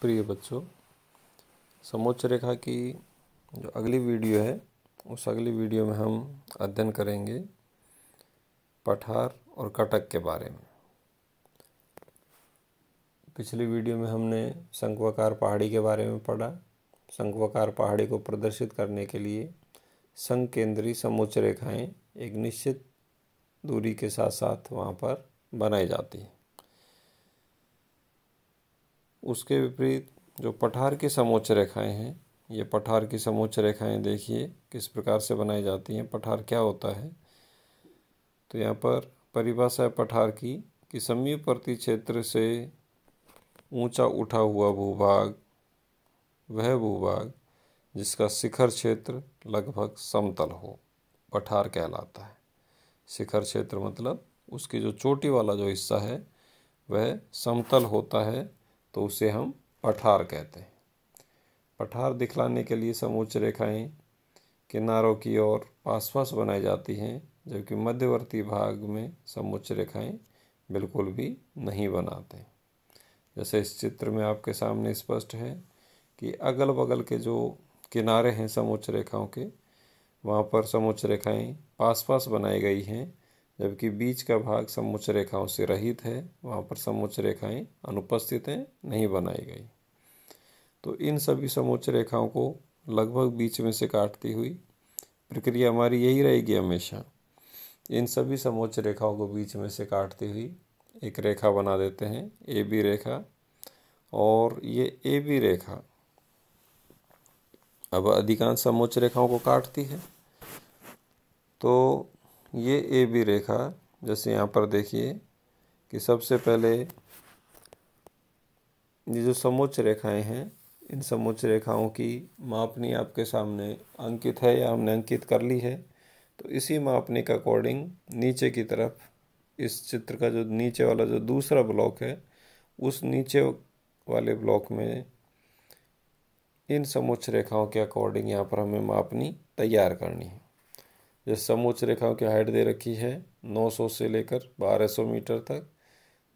प्रिय बच्चों समोच्च रेखा की जो अगली वीडियो है उस अगली वीडियो में हम अध्ययन करेंगे पठार और कटक के बारे में पिछली वीडियो में हमने शंकुआकार पहाड़ी के बारे में पढ़ा शंकुआकार पहाड़ी को प्रदर्शित करने के लिए संकेंद्रीय समोच्च रेखाएं एक निश्चित दूरी के साथ साथ वहाँ पर बनाई जाती हैं उसके विपरीत जो पठार की समोच्च रेखाएं हैं ये पठार की समोच्च रेखाएं देखिए किस प्रकार से बनाई जाती हैं पठार क्या होता है तो यहाँ पर परिभाषा पठार की कि समीपवर्ती क्षेत्र से ऊंचा उठा हुआ भूभाग वह भूभाग जिसका शिखर क्षेत्र लगभग समतल हो पठार कहलाता है शिखर क्षेत्र मतलब उसकी जो चोटी वाला जो हिस्सा है वह समतल होता है तो उसे हम पठार कहते हैं पठार दिखलाने के लिए समूच रेखाएं किनारों की ओर पासपास बनाई जाती हैं जबकि मध्यवर्ती भाग में समुच्च रेखाएं बिल्कुल भी नहीं बनाते जैसे इस चित्र में आपके सामने स्पष्ट है कि अगल बगल के जो किनारे हैं समूच रेखाओं के वहाँ पर समूच रेखाएं पास पास बनाई गई हैं जबकि बीच का भाग समुच्च रेखाओं से रहित है वहाँ पर समुच्च रेखाएं अनुपस्थित हैं नहीं बनाई गई तो इन सभी समुच्च रेखाओं को लगभग बीच में से काटती हुई प्रक्रिया हमारी यही रहेगी हमेशा इन सभी समोच्च रेखाओं को बीच में से काटती हुई एक रेखा बना देते हैं ए बी रेखा और ये ए बी रेखा अब अधिकांश समोच्च रेखाओं को काटती है तो ये ए बी रेखा जैसे यहाँ पर देखिए कि सबसे पहले ये जो समोच्च रेखाएं हैं इन समोच्च रेखाओं की मापनी आपके सामने अंकित है या हमने अंकित कर ली है तो इसी मापनी के अकॉर्डिंग नीचे की तरफ इस चित्र का जो नीचे वाला जो दूसरा ब्लॉक है उस नीचे वाले ब्लॉक में इन समोच्च रेखाओं के अकॉर्डिंग यहाँ पर हमें मापनी तैयार करनी है जिस समोच्च रेखाओं की हाइट दे रखी है 900 से लेकर 1200 मीटर तक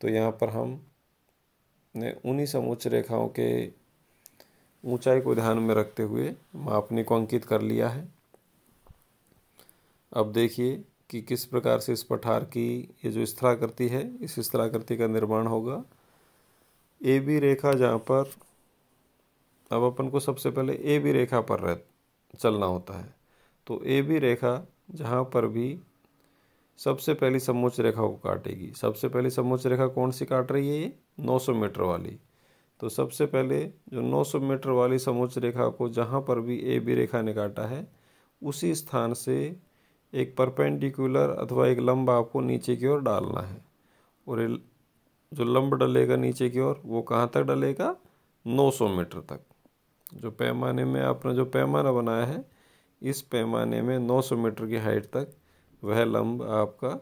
तो यहाँ पर हम ने उन्हीं समोच्च रेखाओं के ऊंचाई को ध्यान में रखते हुए मापने को अंकित कर लिया है अब देखिए कि किस प्रकार से इस पठार की ये जो स्थलाकृति है इस स्थलाकृति का निर्माण होगा ए बी रेखा जहाँ पर अब अपन को सबसे पहले ए बी रेखा पर रह चलना होता है तो ए बी रेखा जहाँ पर भी सबसे पहली समोच्च रेखा को काटेगी सबसे पहली समोच्च रेखा कौन सी काट रही है ये 900 मीटर वाली तो सबसे पहले जो 900 मीटर वाली समोच्च रेखा को जहाँ पर भी ए बी रेखा ने काटा है उसी स्थान से एक परपेंडिकुलर अथवा एक लंब आपको नीचे की ओर डालना है और जो लंब डलेगा नीचे की ओर वो कहाँ तक डलेगा 900 मीटर तक जो पैमाने में आपने जो पैमाना बनाया है इस पैमाने में 900 मीटर की हाइट तक वह लंब आपका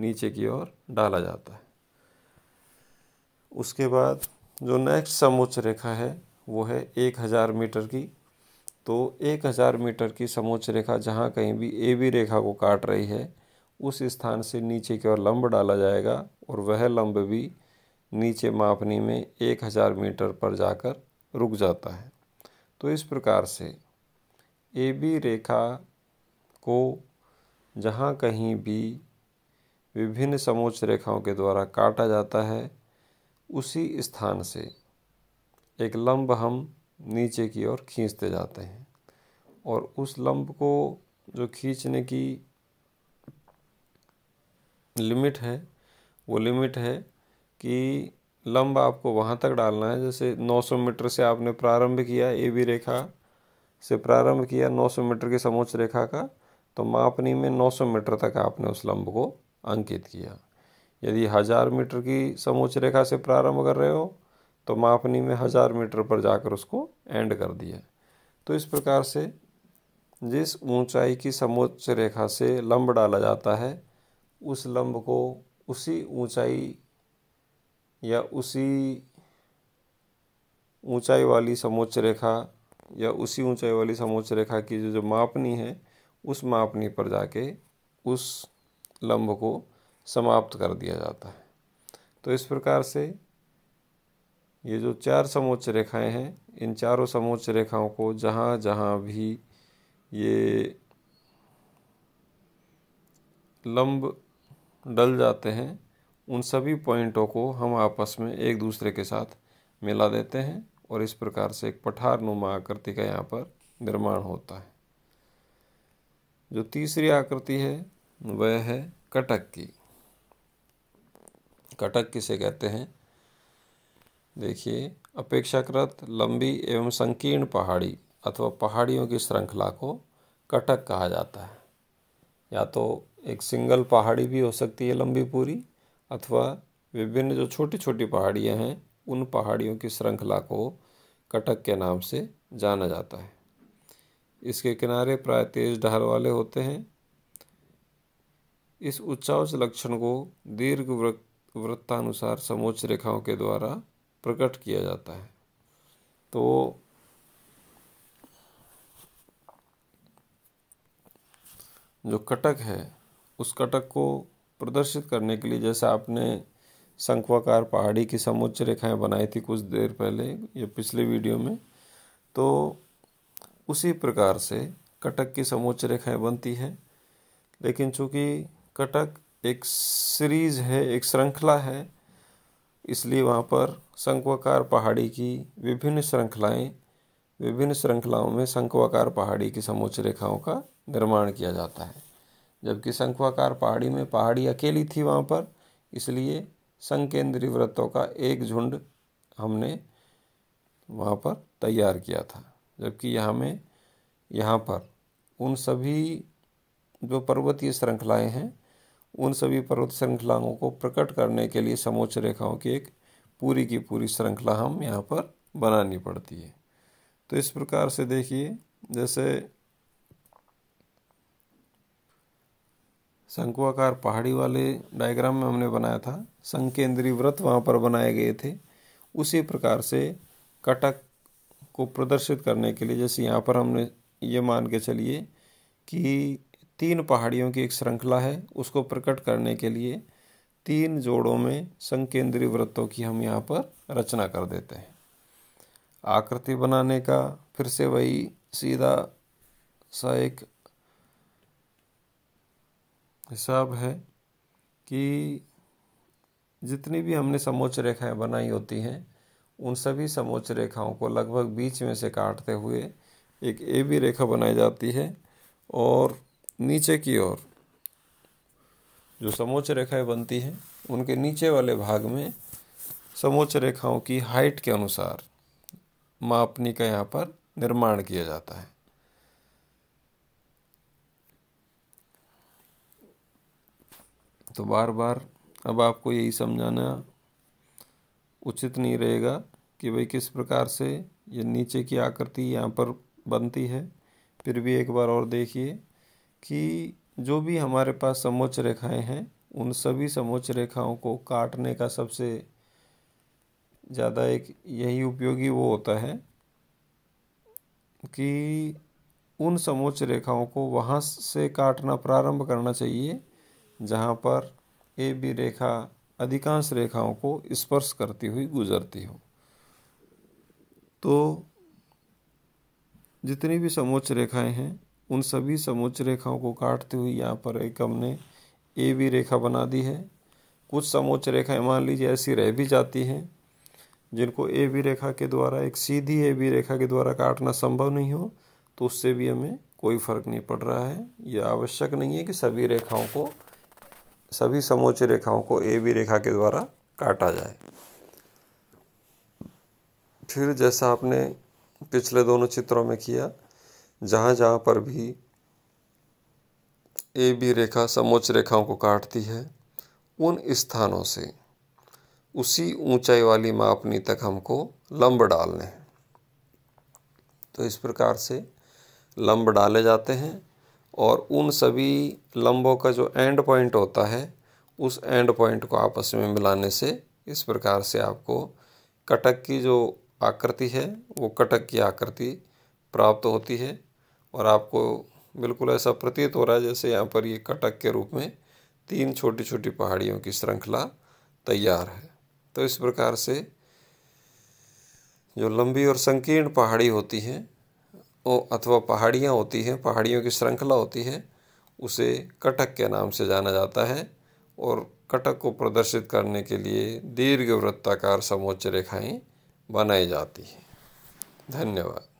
नीचे की ओर डाला जाता है उसके बाद जो नेक्स्ट समोच्च रेखा है वो है एक हज़ार मीटर की तो एक हज़ार मीटर की समोच्च रेखा जहाँ कहीं भी ए बी रेखा को काट रही है उस स्थान से नीचे की ओर लंब डाला जाएगा और वह लंब भी नीचे मापनी में एक हज़ार मीटर पर जाकर रुक जाता है तो इस प्रकार से ए बी रेखा को जहाँ कहीं भी विभिन्न समोच्च रेखाओं के द्वारा काटा जाता है उसी स्थान से एक लंब हम नीचे की ओर खींचते जाते हैं और उस लंब को जो खींचने की लिमिट है वो लिमिट है कि लंब आपको वहाँ तक डालना है जैसे 900 मीटर से आपने प्रारंभ किया ए बी रेखा से प्रारंभ किया 900 मीटर की समोच्च रेखा का तो मापनी में 900 मीटर तक आपने उस लंब को अंकित किया यदि हज़ार मीटर की समोच्च रेखा से प्रारंभ कर रहे हो तो मापनी में हज़ार मीटर पर जाकर उसको एंड कर दिया तो इस प्रकार से जिस ऊंचाई की समोच्च रेखा से लंब डाला जाता है उस लंब को उसी ऊंचाई या उसी ऊंचाई वाली समोच्च रेखा या उसी ऊंचाई वाली समोच्च रेखा की जो जो मापनी है उस मापनी पर जाके उस लंब को समाप्त कर दिया जाता है तो इस प्रकार से ये जो चार समोच्च रेखाएं हैं इन चारों समोच्च रेखाओं को जहाँ जहाँ भी ये लंब डल जाते हैं उन सभी पॉइंटों को हम आपस में एक दूसरे के साथ मिला देते हैं और इस प्रकार से एक पठार नुमा आकृति का यहाँ पर निर्माण होता है जो तीसरी आकृति है वह है कटक की कटक किसे कहते हैं देखिए अपेक्षाकृत लंबी एवं संकीर्ण पहाड़ी अथवा पहाड़ियों की श्रृंखला को कटक कहा जाता है या तो एक सिंगल पहाड़ी भी हो सकती है लंबी पूरी अथवा विभिन्न जो छोटी छोटी पहाड़ियाँ हैं उन पहाड़ियों की श्रृंखला को कटक के नाम से जाना जाता है इसके किनारे प्राय तेज ढाल वाले होते हैं इस उच्चाउच लक्षण को दीर्घ वृत्तानुसार समोच्च रेखाओं के द्वारा प्रकट किया जाता है तो जो कटक है उस कटक को प्रदर्शित करने के लिए जैसे आपने शंखवाकार पहाड़ी की समुच्च रेखाएं बनाई थी कुछ देर पहले ये पिछले वीडियो में तो उसी प्रकार से कटक की समुच्च रेखाएं बनती हैं लेकिन चूंकि कटक एक सीरीज है एक श्रृंखला है इसलिए वहाँ पर शंखवाकार पहाड़ी की विभिन्न श्रृंखलाएं विभिन्न श्रृंखलाओं में शंखवाकार पहाड़ी की समुच्च रेखाओं का निर्माण किया जाता है जबकि शंखवाकार पहाड़ी में पहाड़ी अकेली थी वहाँ पर इसलिए संकेंद्री व्रतों का एक झुंड हमने वहाँ पर तैयार किया था जबकि यहाँ में यहाँ पर उन सभी जो पर्वतीय श्रृंखलाएँ हैं उन सभी पर्वत श्रृंखलाओं को प्रकट करने के लिए समोच्च रेखाओं की एक पूरी की पूरी श्रृंखला हम यहाँ पर बनानी पड़ती है तो इस प्रकार से देखिए जैसे शंकुआकार पहाड़ी वाले डायग्राम में हमने बनाया था संकेंद्रीय व्रत वहाँ पर बनाए गए थे उसी प्रकार से कटक को प्रदर्शित करने के लिए जैसे यहाँ पर हमने ये मान के चलिए कि तीन पहाड़ियों की एक श्रृंखला है उसको प्रकट करने के लिए तीन जोड़ों में संकेंद्रीय व्रतों की हम यहाँ पर रचना कर देते हैं आकृति बनाने का फिर से वही सीधा सा एक हिसाब है कि जितनी भी हमने समोच्च रेखाएं बनाई होती हैं उन सभी समोच्च रेखाओं को लगभग बीच में से काटते हुए एक ए बी रेखा बनाई जाती है और नीचे की ओर जो समोच्च रेखाएं बनती हैं उनके नीचे वाले भाग में समोच्च रेखाओं की हाइट के अनुसार मापनी का यहाँ पर निर्माण किया जाता है तो बार बार अब आपको यही समझाना उचित नहीं रहेगा कि भाई किस प्रकार से ये नीचे की आकृति यहाँ पर बनती है फिर भी एक बार और देखिए कि जो भी हमारे पास समोच्च रेखाएं हैं उन सभी समोच्च रेखाओं को काटने का सबसे ज़्यादा एक यही उपयोगी वो होता है कि उन समोच्च रेखाओं को वहाँ से काटना प्रारंभ करना चाहिए जहाँ पर ए बी रेखा अधिकांश रेखाओं को स्पर्श करती हुई गुजरती हो तो जितनी भी समोच्च रेखाएं हैं उन सभी समोच्च रेखाओं को काटते हुए यहाँ पर एक हमने ए बी रेखा बना दी है कुछ समोच्च रेखाएं मान लीजिए ऐसी रह भी जाती हैं जिनको ए बी रेखा के द्वारा एक सीधी ए बी रेखा के द्वारा काटना संभव नहीं हो तो उससे भी हमें कोई फर्क नहीं पड़ रहा है यह आवश्यक नहीं है कि सभी रेखाओं को सभी समोच्च रेखाओं को ए बी रेखा के द्वारा काटा जाए फिर जैसा आपने पिछले दोनों चित्रों में किया जहाँ जहाँ पर भी ए बी रेखा समोच्च रेखाओं को काटती है उन स्थानों से उसी ऊंचाई वाली मापनी तक हमको लंब डालने हैं तो इस प्रकार से लंब डाले जाते हैं और उन सभी लंबों का जो एंड पॉइंट होता है उस एंड पॉइंट को आपस में मिलाने से इस प्रकार से आपको कटक की जो आकृति है वो कटक की आकृति प्राप्त होती है और आपको बिल्कुल ऐसा प्रतीत हो रहा है जैसे यहाँ पर ये कटक के रूप में तीन छोटी छोटी पहाड़ियों की श्रृंखला तैयार है तो इस प्रकार से जो लंबी और संकीर्ण पहाड़ी होती हैं अथवा पहाड़ियाँ होती हैं पहाड़ियों की श्रृंखला होती है उसे कटक के नाम से जाना जाता है और कटक को प्रदर्शित करने के लिए दीर्घ वृत्ताकार समोच्च रेखाएं बनाई जाती हैं धन्यवाद